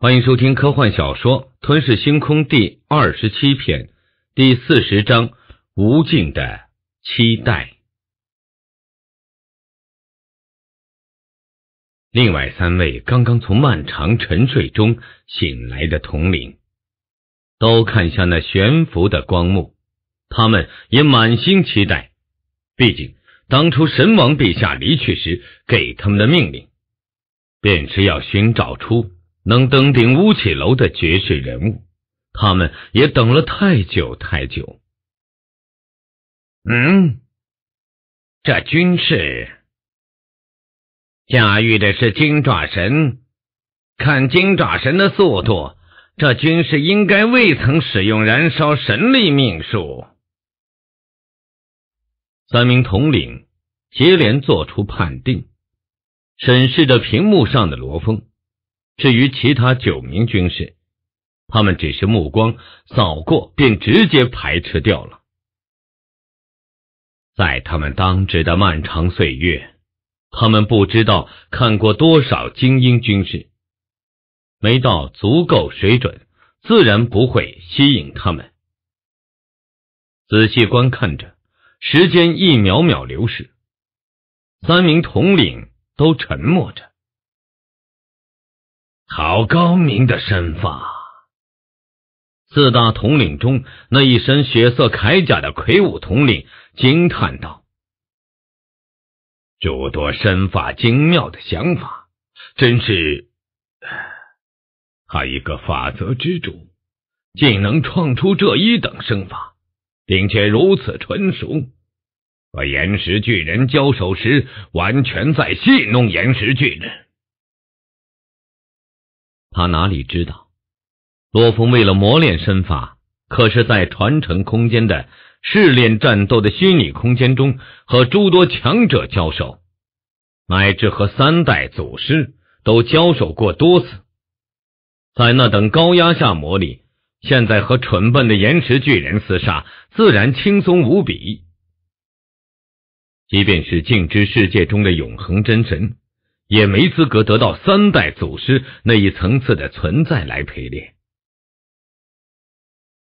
欢迎收听科幻小说《吞噬星空》第二十七篇第四十章《无尽的期待》。另外三位刚刚从漫长沉睡中醒来的统领，都看向那悬浮的光幕，他们也满心期待。毕竟当初神王陛下离去时给他们的命令，便是要寻找出。能登顶乌起楼的绝世人物，他们也等了太久太久。嗯，这军士驾驭的是金爪神，看金爪神的速度，这军士应该未曾使用燃烧神力命数。三名统领接连做出判定，审视着屏幕上的罗峰。至于其他九名军士，他们只是目光扫过，便直接排斥掉了。在他们当值的漫长岁月，他们不知道看过多少精英军士，没到足够水准，自然不会吸引他们。仔细观看着，时间一秒秒流逝，三名统领都沉默着。好高明的身法！四大统领中那一身血色铠甲的魁梧统领惊叹道：“诸多身法精妙的想法，真是他一个法则之主，竟能创出这一等身法，并且如此纯熟。和岩石巨人交手时，完全在戏弄岩石巨人。”他哪里知道，罗峰为了磨练身法，可是在传承空间的试炼战斗的虚拟空间中和诸多强者交手，乃至和三代祖师都交手过多次，在那等高压下磨砺，现在和蠢笨的岩石巨人厮杀，自然轻松无比。即便是静之世界中的永恒真神。也没资格得到三代祖师那一层次的存在来陪练，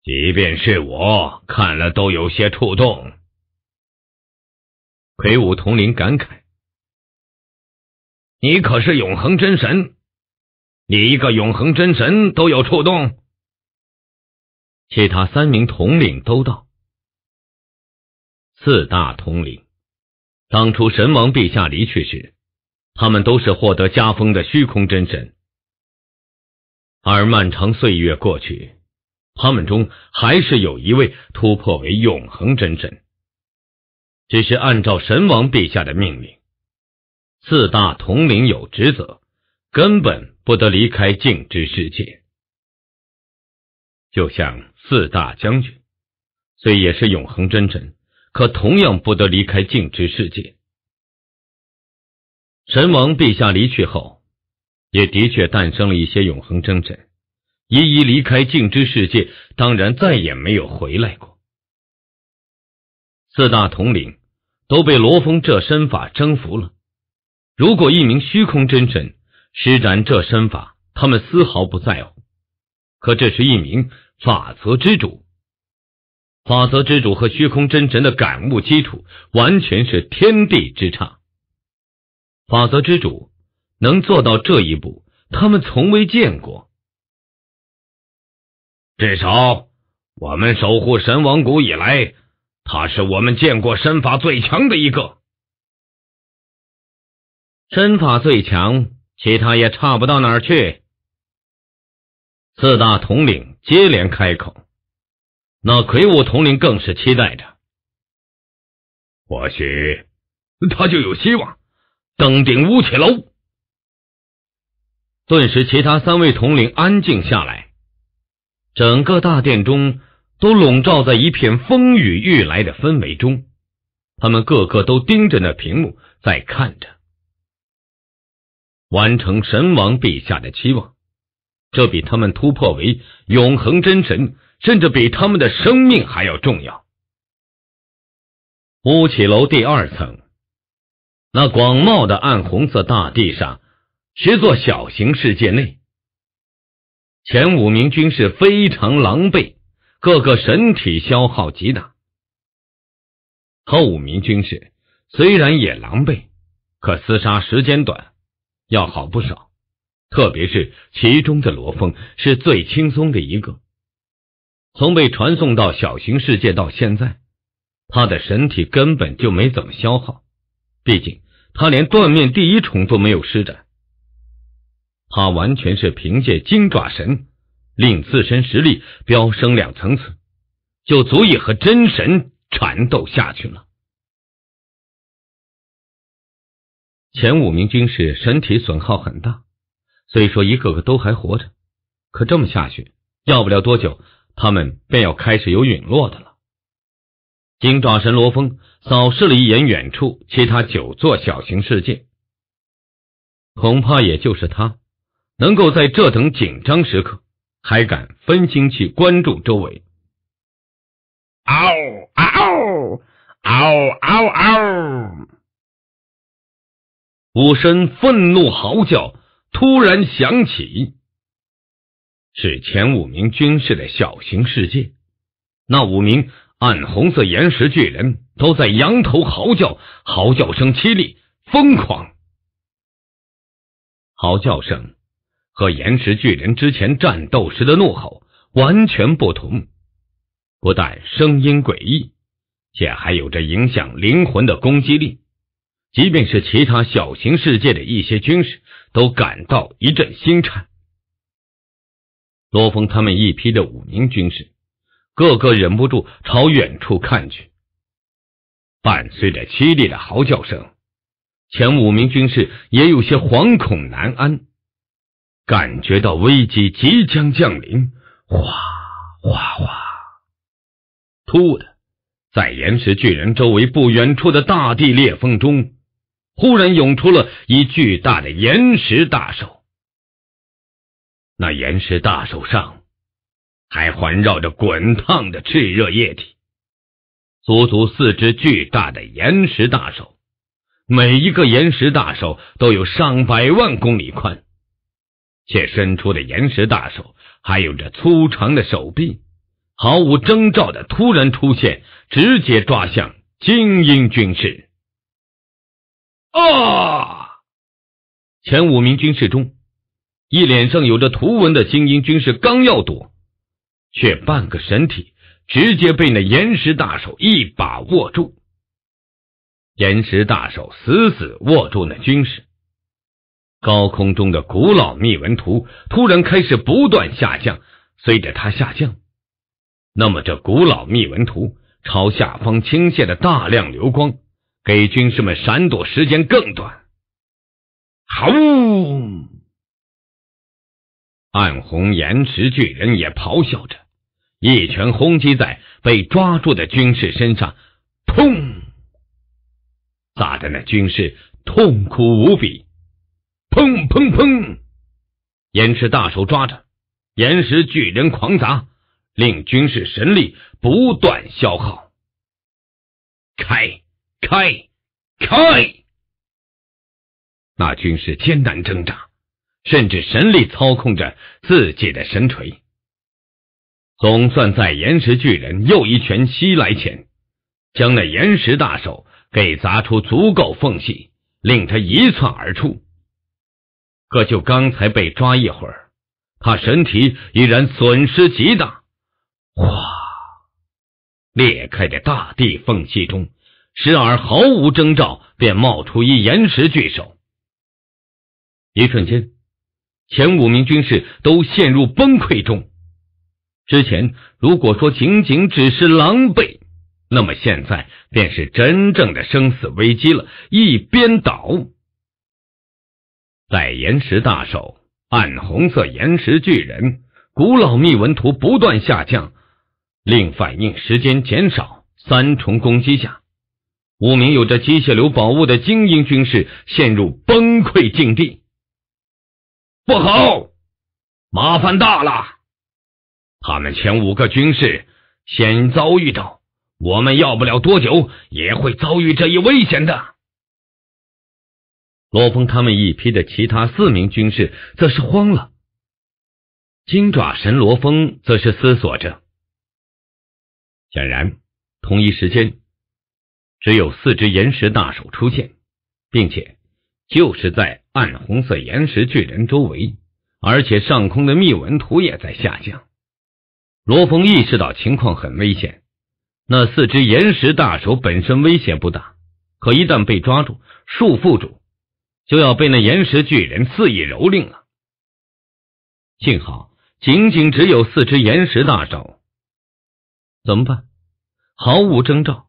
即便是我看了都有些触动。魁梧统领感慨：“你可是永恒真神，你一个永恒真神都有触动。”其他三名统领都道：“四大统领，当初神王陛下离去时。”他们都是获得加封的虚空真神，而漫长岁月过去，他们中还是有一位突破为永恒真神。只是按照神王陛下的命令，四大统领有职责，根本不得离开静之世界。就像四大将军，虽也是永恒真神，可同样不得离开静之世界。神王陛下离去后，也的确诞生了一些永恒真神。一一离开镜之世界，当然再也没有回来过。四大统领都被罗峰这身法征服了。如果一名虚空真神施展这身法，他们丝毫不在乎。可这是一名法则之主，法则之主和虚空真神的感悟基础完全是天地之差。法则之主能做到这一步，他们从未见过。至少，我们守护神王谷以来，他是我们见过身法最强的一个。身法最强，其他也差不到哪儿去。四大统领接连开口，那魁梧统领更是期待着，或许他就有希望。登顶乌起楼，顿时其他三位统领安静下来，整个大殿中都笼罩在一片风雨欲来的氛围中。他们个个都盯着那屏幕，在看着，完成神王陛下的期望。这比他们突破为永恒真神，甚至比他们的生命还要重要。乌起楼第二层。那广袤的暗红色大地上，十座小型世界内，前五名军士非常狼狈，各个身体消耗极大；后五名军士虽然也狼狈，可厮杀时间短，要好不少。特别是其中的罗峰是最轻松的一个，从被传送到小型世界到现在，他的身体根本就没怎么消耗，毕竟。他连断面第一重都没有施展，他完全是凭借金爪神令自身实力飙升两层次，就足以和真神缠斗下去了。前五名军士身体损耗很大，虽说一个个都还活着，可这么下去，要不了多久，他们便要开始有陨落的了。金爪神罗峰扫视了一眼远处其他九座小型世界，恐怕也就是他能够在这等紧张时刻还敢分心去关注周围。嗷！嗷！嗷！嗷！嗷！五声愤怒嚎叫突然响起，是前五名军士的小型世界，那五名。暗红色岩石巨人都在仰头嚎叫，嚎叫声凄厉疯狂。嚎叫声和岩石巨人之前战斗时的怒吼完全不同，不但声音诡异，且还有着影响灵魂的攻击力。即便是其他小型世界的一些军士，都感到一阵心颤。罗峰他们一批的五名军士。个个忍不住朝远处看去，伴随着凄厉的嚎叫声，前五名军士也有些惶恐难安，感觉到危机即将降临。哗哗哗！突的，在岩石巨人周围不远处的大地裂缝中，忽然涌出了一巨大的岩石大手。那岩石大手上。还环绕着滚烫的炽热液体，足足四只巨大的岩石大手，每一个岩石大手都有上百万公里宽，且伸出的岩石大手还有着粗长的手臂，毫无征兆的突然出现，直接抓向精英军士。啊！前五名军士中，一脸上有着图文的精英军士刚要躲。却半个身体直接被那岩石大手一把握住，岩石大手死死握住那军士。高空中的古老密文图突然开始不断下降，随着它下降，那么这古老密文图朝下方倾泻的大量流光，给军士们闪躲时间更短。好，暗红岩石巨人也咆哮着。一拳轰击在被抓住的军士身上，砰！砸的那军士痛苦无比，砰砰砰！岩石大手抓着岩石巨人狂砸，令军士神力不断消耗。开开开！那军士艰难挣扎，甚至神力操控着自己的神锤。总算在岩石巨人又一拳袭来前，将那岩石大手给砸出足够缝隙，令他一窜而出。可就刚才被抓一会儿，他身体依然损失极大。哗！裂开的大地缝隙中，时而毫无征兆便冒出一岩石巨手。一瞬间，前五名军士都陷入崩溃中。之前如果说仅仅只是狼狈，那么现在便是真正的生死危机了。一边倒，在岩石大手、暗红色岩石巨人、古老密文图不断下降，令反应时间减少。三重攻击下，五名有着机械流宝物的精英军士陷入崩溃境地。不好，麻烦大了！他们前五个军士先遭遇到，我们要不了多久也会遭遇这一危险的。罗峰他们一批的其他四名军士则是慌了。金爪神罗峰则是思索着。显然，同一时间，只有四只岩石大手出现，并且就是在暗红色岩石巨人周围，而且上空的密文图也在下降。罗峰意识到情况很危险，那四只岩石大手本身危险不大，可一旦被抓住、束缚住，就要被那岩石巨人肆意蹂躏了。幸好，仅仅只有四只岩石大手，怎么办？毫无征兆，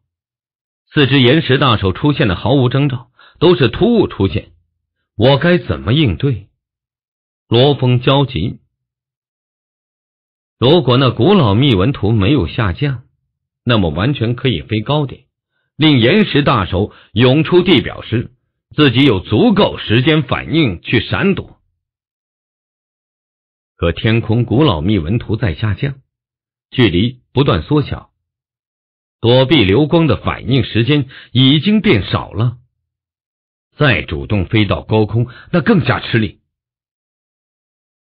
四只岩石大手出现的毫无征兆，都是突兀出现，我该怎么应对？罗峰焦急。如果那古老密文图没有下降，那么完全可以飞高点，令岩石大手涌出地表时，自己有足够时间反应去闪躲。可天空古老密文图在下降，距离不断缩小，躲避流光的反应时间已经变少了。再主动飞到高空，那更加吃力，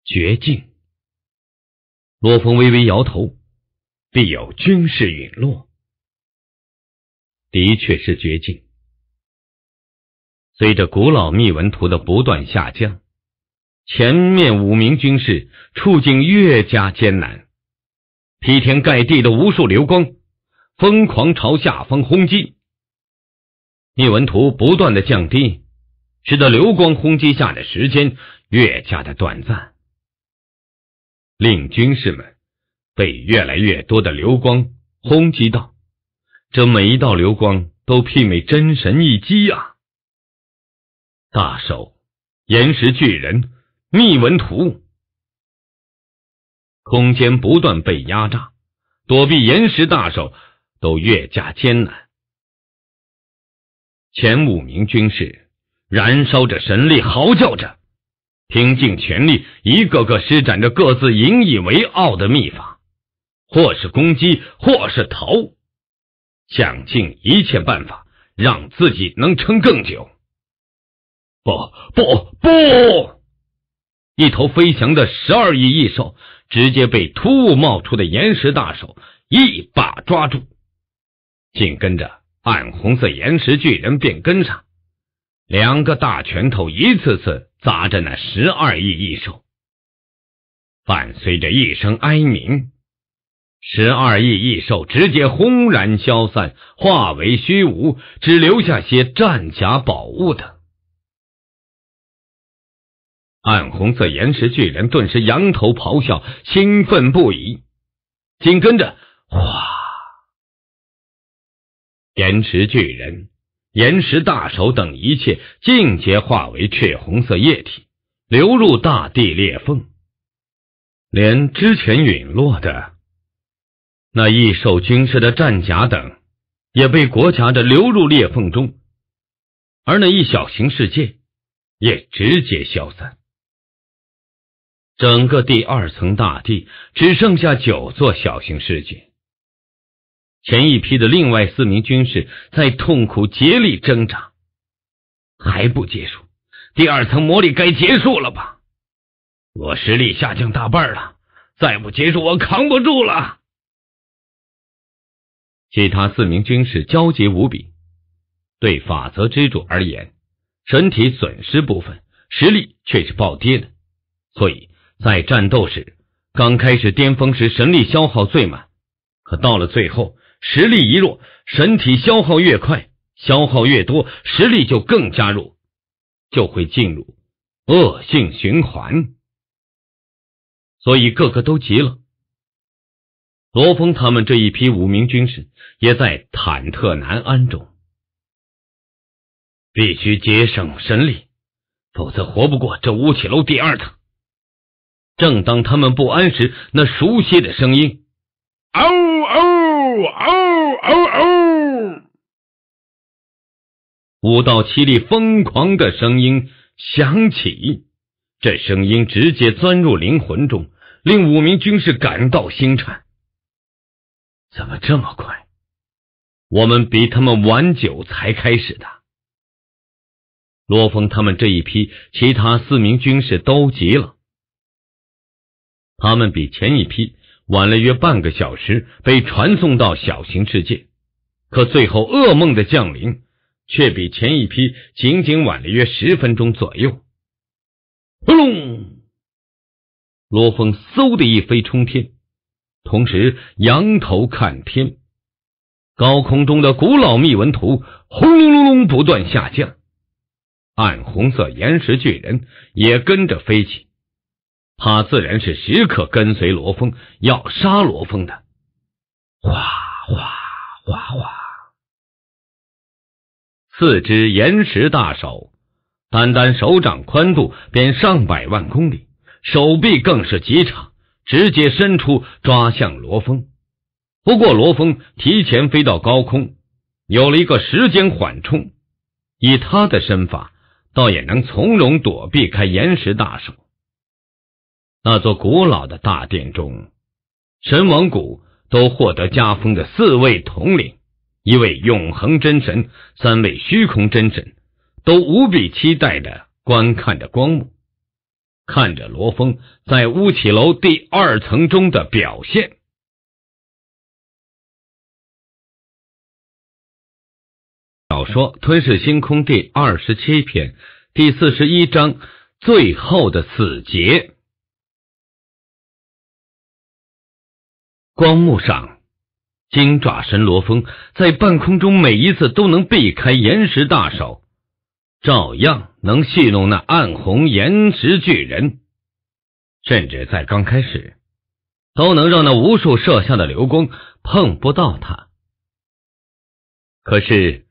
绝境。罗峰微微摇头，必有军事陨落。的确是绝境。随着古老密文图的不断下降，前面五名军士处境越加艰难。劈天盖地的无数流光，疯狂朝下方轰击。密文图不断的降低，使得流光轰击下的时间越加的短暂。令军士们被越来越多的流光轰击到，这每一道流光都媲美真神一击啊！大手、岩石巨人、密文图，空间不断被压榨，躲避岩石大手都越加艰难。前五名军士燃烧着神力，嚎叫着。拼尽全力，一个个施展着各自引以为傲的秘法，或是攻击，或是逃，想尽一切办法让自己能撑更久。不不不！一头飞翔的十二翼异兽，直接被突兀冒出的岩石大手一把抓住，紧跟着暗红色岩石巨人便跟上。两个大拳头一次次砸着那十二亿异兽，伴随着一声哀鸣，十二亿异兽直接轰然消散，化为虚无，只留下些战甲、宝物等。暗红色岩石巨人顿时扬头咆哮，兴奋不已。紧跟着，哗！岩石巨人。岩石、大手等一切，尽皆化为血红色液体，流入大地裂缝。连之前陨落的那异兽军师的战甲等，也被裹挟着流入裂缝中，而那一小型世界也直接消散。整个第二层大地只剩下九座小型世界。前一批的另外四名军士在痛苦竭力挣扎，还不结束？第二层魔力该结束了吧？我实力下降大半了，再不结束我扛不住了。其他四名军士焦急无比。对法则之主而言，身体损失部分实力却是暴跌的，所以在战斗时刚开始巅峰时神力消耗最满，可到了最后。实力一弱，身体消耗越快，消耗越多，实力就更加弱，就会进入恶性循环。所以个个都急了。罗峰他们这一批五名军士也在忐忑难安中，必须节省神力，否则活不过这乌起楼第二层。正当他们不安时，那熟悉的声音：“嗷嗷！”哦哦哦！五道七里疯狂的声音响起，这声音直接钻入灵魂中，令五名军士感到心颤。怎么这么快？我们比他们晚久才开始的。罗峰他们这一批，其他四名军士都急了，他们比前一批。晚了约半个小时，被传送到小型世界。可最后噩梦的降临，却比前一批仅仅晚了约十分钟左右。轰隆！罗峰嗖的一飞冲天，同时仰头看天，高空中的古老密文图轰隆隆隆不断下降，暗红色岩石巨人也跟着飞起。他自然是时刻跟随罗峰，要杀罗峰的。哗哗哗哗，四只岩石大手，单单手掌宽度便上百万公里，手臂更是极长，直接伸出抓向罗峰。不过罗峰提前飞到高空，有了一个时间缓冲，以他的身法，倒也能从容躲避开岩石大手。那座古老的大殿中，神王谷都获得加封的四位统领，一位永恒真神，三位虚空真神，都无比期待的观看着光幕，看着罗峰在乌起楼第二层中的表现。小说《吞噬星空》第二十七篇第四十一章：最后的死结。光幕上，金爪神罗峰在半空中每一次都能避开岩石大手，照样能戏弄那暗红岩石巨人，甚至在刚开始都能让那无数射下的流光碰不到他。可是，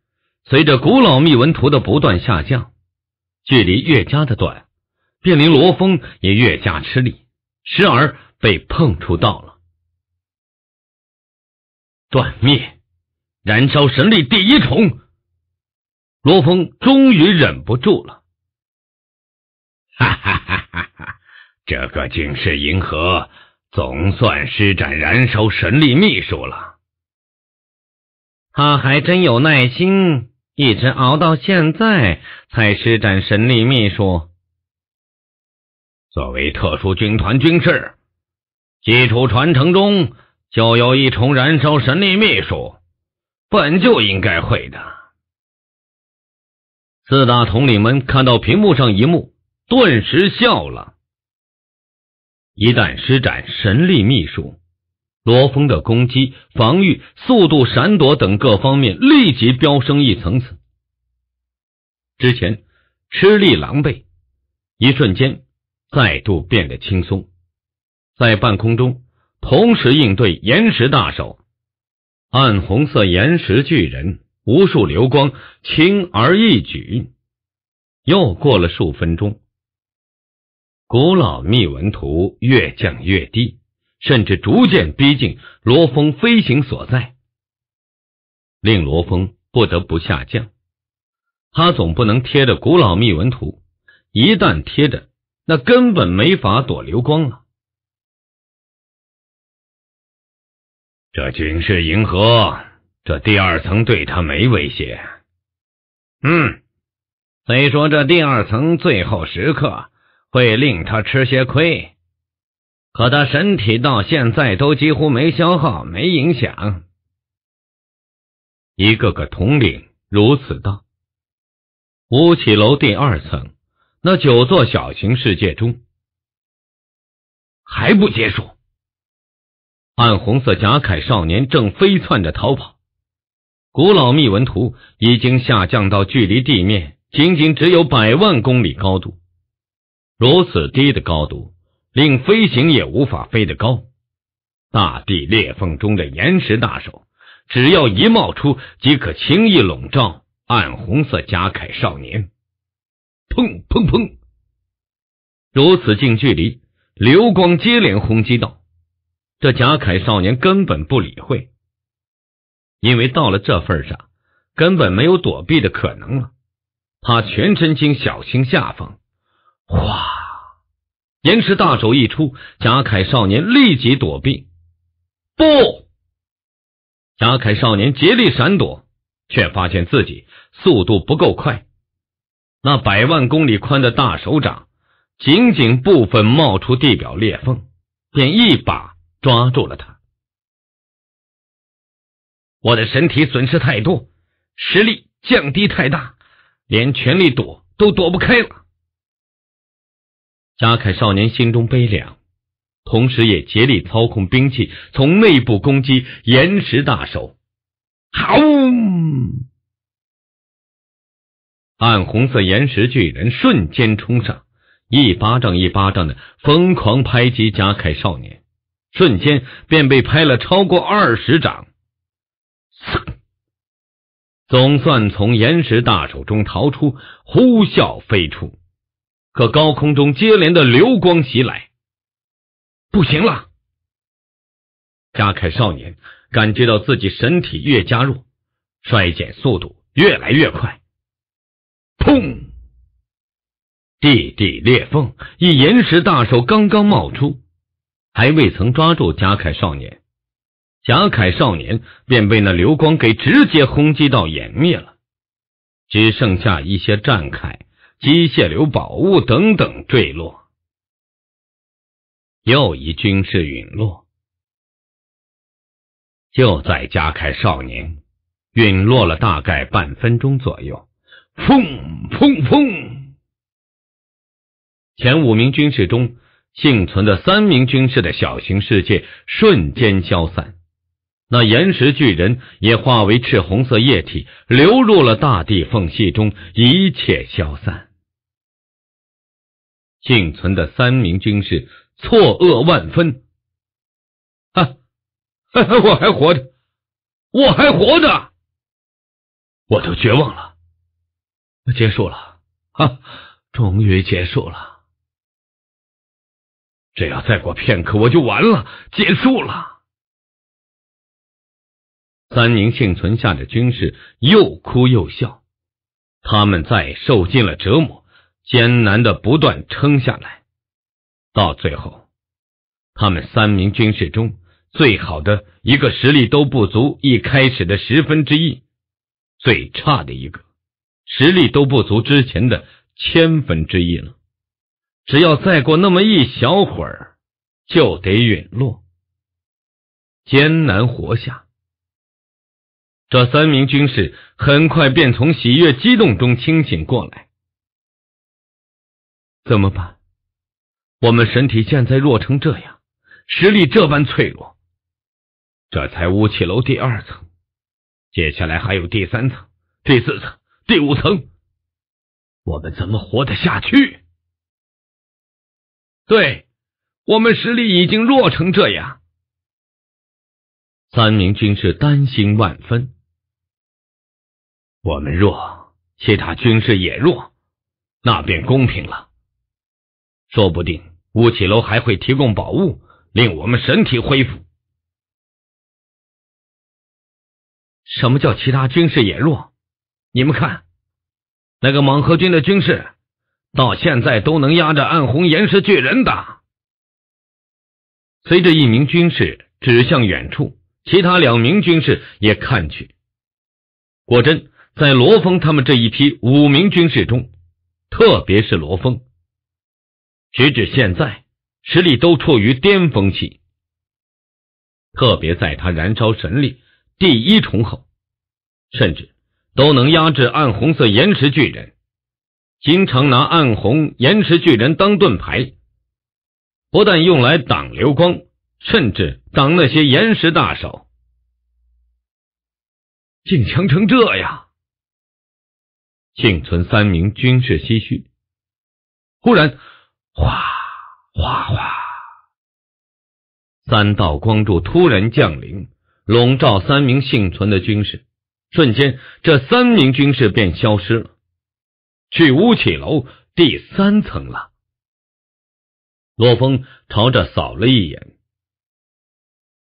随着古老密文图的不断下降，距离越加的短，便连罗峰也越加吃力，时而被碰触到了。断灭，燃烧神力第一重。罗峰终于忍不住了，哈哈哈哈！这个警世银河总算施展燃烧神力秘术了。他还真有耐心，一直熬到现在才施展神力秘术。作为特殊军团军士，基础传承中。就有一重燃烧神力秘术，本就应该会的。四大统领们看到屏幕上一幕，顿时笑了。一旦施展神力秘术，罗峰的攻击、防御、速度、闪躲等各方面立即飙升一层次。之前吃力狼狈，一瞬间再度变得轻松，在半空中。同时应对岩石大手，暗红色岩石巨人，无数流光，轻而易举。又过了数分钟，古老密文图越降越低，甚至逐渐逼近罗峰飞行所在，令罗峰不得不下降。他总不能贴着古老密文图，一旦贴着，那根本没法躲流光了。这军事银河，这第二层对他没威胁。嗯，虽说这第二层最后时刻会令他吃些亏，可他身体到现在都几乎没消耗，没影响。一个个统领如此道，乌起楼第二层那九座小型世界中，还不结束。暗红色甲铠少年正飞窜着逃跑，古老密文图已经下降到距离地面仅仅只有百万公里高度，如此低的高度令飞行也无法飞得高。大地裂缝中的岩石大手，只要一冒出即可轻易笼罩暗红色甲铠少年。砰砰砰！如此近距离，流光接连轰击到。这贾凯少年根本不理会，因为到了这份上，根本没有躲避的可能了。他全身经小心下方，哗！岩石大手一出，贾凯少年立即躲避。不，贾凯少年竭力闪躲，却发现自己速度不够快。那百万公里宽的大手掌，仅仅部分冒出地表裂缝，便一把。抓住了他，我的身体损失太多，实力降低太大，连全力躲都躲不开了。加凯少年心中悲凉，同时也竭力操控兵器从内部攻击岩石大手。好，暗红色岩石巨人瞬间冲上，一巴掌一巴掌的疯狂拍击加凯少年。瞬间便被拍了超过二十掌，总算从岩石大手中逃出，呼啸飞出。可高空中接连的流光袭来，不行了！加凯少年感觉到自己身体越加弱，衰减速度越来越快。砰！地地裂缝，一岩石大手刚刚冒出。还未曾抓住贾凯少年，贾凯少年便被那流光给直接轰击到湮灭了，只剩下一些战铠、机械流宝物等等坠落。又一军事陨落。就在贾凯少年陨落了大概半分钟左右，砰砰砰！前五名军士中。幸存的三名军士的小型世界瞬间消散，那岩石巨人也化为赤红色液体流入了大地缝隙中，一切消散。幸存的三名军士错愕万分：“啊，我还活着，我还活着，我都绝望了，结束了，啊，终于结束了。”只要再过片刻，我就完了，结束了。三名幸存下的军士又哭又笑，他们在受尽了折磨，艰难的不断撑下来。到最后，他们三名军士中最好的一个实力都不足一开始的十分之一，最差的一个实力都不足之前的千分之一了。只要再过那么一小会儿，就得陨落。艰难活下，这三名军士很快便从喜悦激动中清醒过来。怎么办？我们身体现在弱成这样，实力这般脆弱，这才乌气楼第二层，接下来还有第三层、第四层、第五层，我们怎么活得下去？对我们实力已经弱成这样，三名军士担心万分。我们弱，其他军士也弱，那便公平了。说不定乌启楼还会提供宝物，令我们身体恢复。什么叫其他军士也弱？你们看，那个莽河军的军士。到现在都能压着暗红岩石巨人打。随着一名军士指向远处，其他两名军士也看去，果真在罗峰他们这一批五名军士中，特别是罗峰，直至现在实力都处于巅峰期，特别在他燃烧神力第一重后，甚至都能压制暗红色岩石巨人。经常拿暗红岩石巨人当盾牌，不但用来挡流光，甚至挡那些岩石大手，竟强成这样！幸存三名军士唏嘘。忽然，哗哗哗，三道光柱突然降临，笼罩三名幸存的军士，瞬间，这三名军士便消失了。去乌起楼第三层了。罗峰朝着扫了一眼，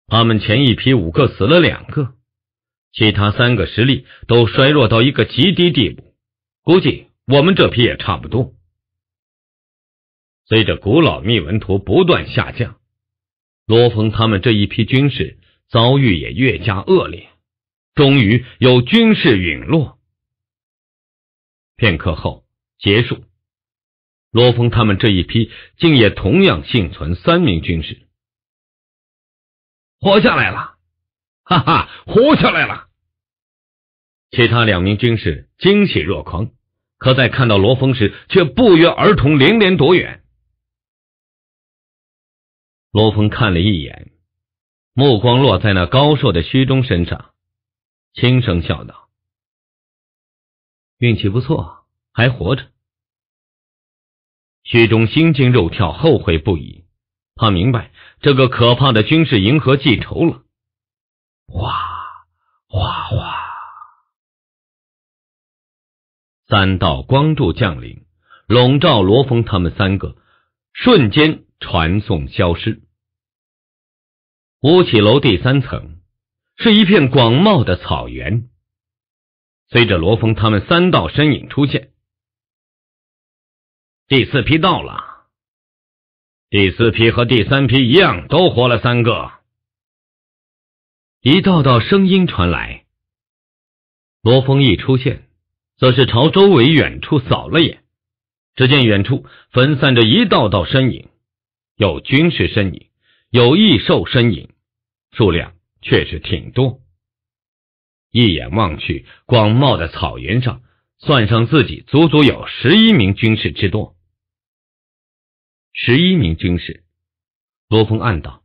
他们前一批五个死了两个，其他三个实力都衰弱到一个极低地步，估计我们这批也差不多。随着古老密文图不断下降，罗峰他们这一批军士遭遇也越加恶劣，终于有军事陨落。片刻后结束，罗峰他们这一批竟也同样幸存，三名军士活下来了，哈哈，活下来了！其他两名军士惊喜若狂，可在看到罗峰时，却不约而同连连躲远。罗峰看了一眼，目光落在那高瘦的虚中身上，轻声笑道。运气不错，还活着。徐忠心惊肉跳，后悔不已。他明白，这个可怕的军事银河记仇了。哗哗哗，三道光柱降临，笼罩罗峰他们三个，瞬间传送消失。乌起楼第三层是一片广袤的草原。随着罗峰他们三道身影出现，第四批到了。第四批和第三批一样，都活了三个。一道道声音传来。罗峰一出现，则是朝周围远处扫了眼，只见远处分散着一道道身影，有军事身影，有异兽身影，数量确实挺多。一眼望去，广袤的草原上，算上自己，足足有十一名军士之多。十一名军士，罗峰暗道：“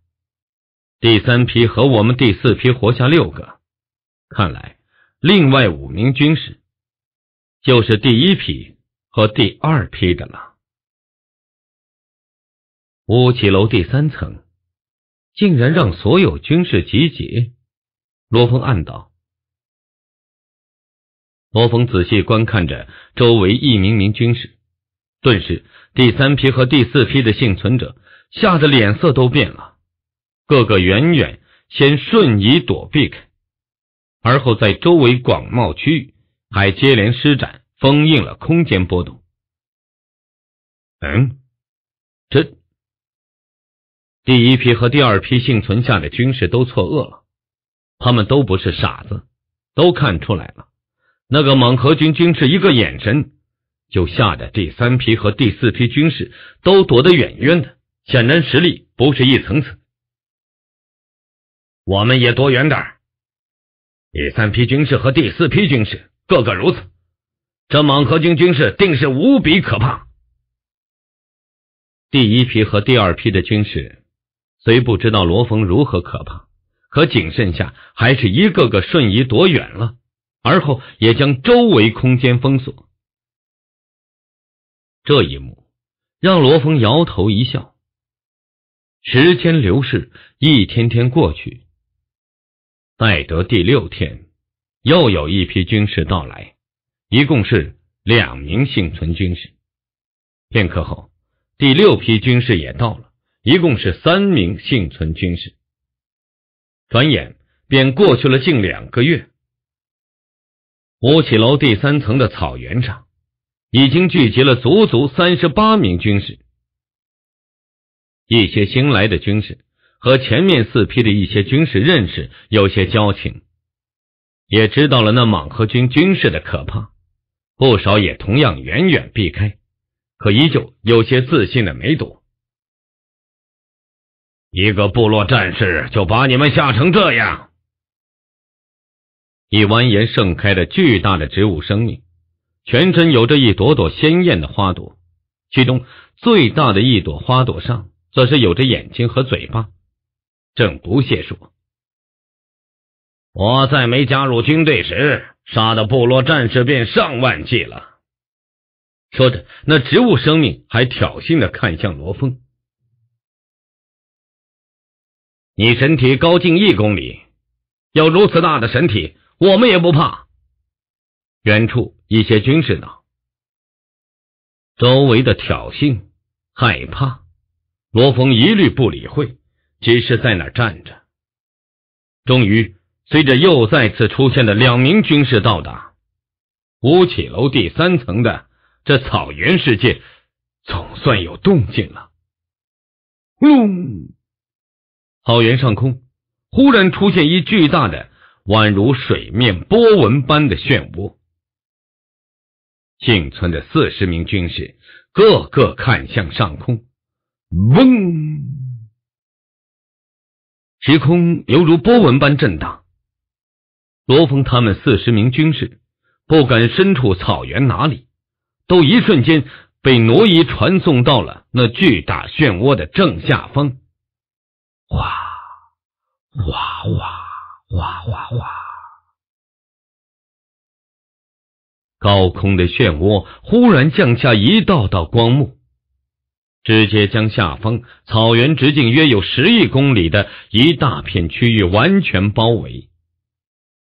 第三批和我们第四批活下六个，看来另外五名军士就是第一批和第二批的了。”乌旗楼第三层竟然让所有军士集结，罗峰暗道。罗峰仔细观看着周围一名名军士，顿时第三批和第四批的幸存者吓得脸色都变了，个个远远先瞬移躲避开，而后在周围广袤区域还接连施展封印了空间波动。嗯，这第一批和第二批幸存下的军士都错愕了，他们都不是傻子，都看出来了。那个莽河军军士一个眼神，就吓得第三批和第四批军士都躲得远远的，显然实力不是一层次。我们也躲远点第三批军士和第四批军士个个如此，这莽河军军士定是无比可怕。第一批和第二批的军士虽不知道罗峰如何可怕，可谨慎下还是一个个瞬移躲远了。而后，也将周围空间封锁。这一幕让罗峰摇头一笑。时间流逝，一天天过去。待得第六天，又有一批军士到来，一共是两名幸存军士。片刻后，第六批军士也到了，一共是三名幸存军士。转眼便过去了近两个月。乌起楼第三层的草原上，已经聚集了足足三十八名军士。一些新来的军士和前面四批的一些军士认识，有些交情，也知道了那莽河军军事的可怕，不少也同样远远避开，可依旧有些自信的没躲。一个部落战士就把你们吓成这样。一蜿蜒盛开的巨大的植物生命，全身有着一朵朵鲜艳的花朵，其中最大的一朵花朵上，则是有着眼睛和嘴巴。正不屑说：“我在没加入军队时，杀的部落战士便上万计了。”说着，那植物生命还挑衅的看向罗峰：“你身体高近一公里，有如此大的身体。”我们也不怕。远处一些军士道：“周围的挑衅、害怕，罗峰一律不理会，只是在那站着。”终于，随着又再次出现的两名军士到达吴起楼第三层的这草原世界，总算有动静了。轰！草原上空忽然出现一巨大的。宛如水面波纹般的漩涡，幸存的四十名军士个个看向上空，嗡，时空犹如波纹般震荡。罗峰他们四十名军士不敢身处草原哪里，都一瞬间被挪移传送到了那巨大漩涡的正下方，哗，哗哗。哗哗哗！高空的漩涡忽然降下一道道光幕，直接将下方草原直径约有十亿公里的一大片区域完全包围，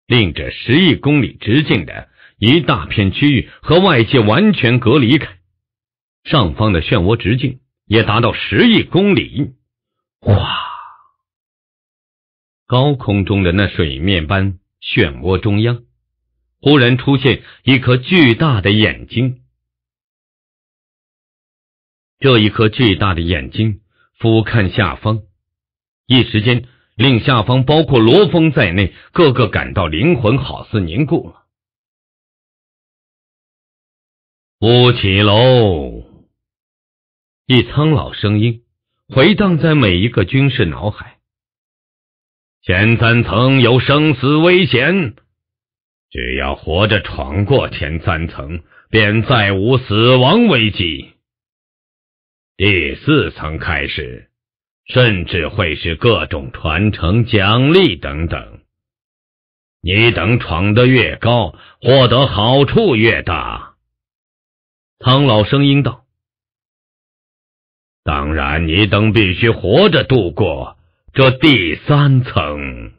令这十亿公里直径的一大片区域和外界完全隔离开。上方的漩涡直径也达到十亿公里，哗！高空中的那水面般漩涡中央，忽然出现一颗巨大的眼睛。这一颗巨大的眼睛俯瞰下方，一时间令下方包括罗峰在内，个个感到灵魂好似凝固了。乌启楼。一苍老声音回荡在每一个军士脑海。前三层有生死危险，只要活着闯过前三层，便再无死亡危机。第四层开始，甚至会是各种传承、奖励等等。你等闯得越高，获得好处越大。苍老声音道：“当然，你等必须活着度过。”这第三层。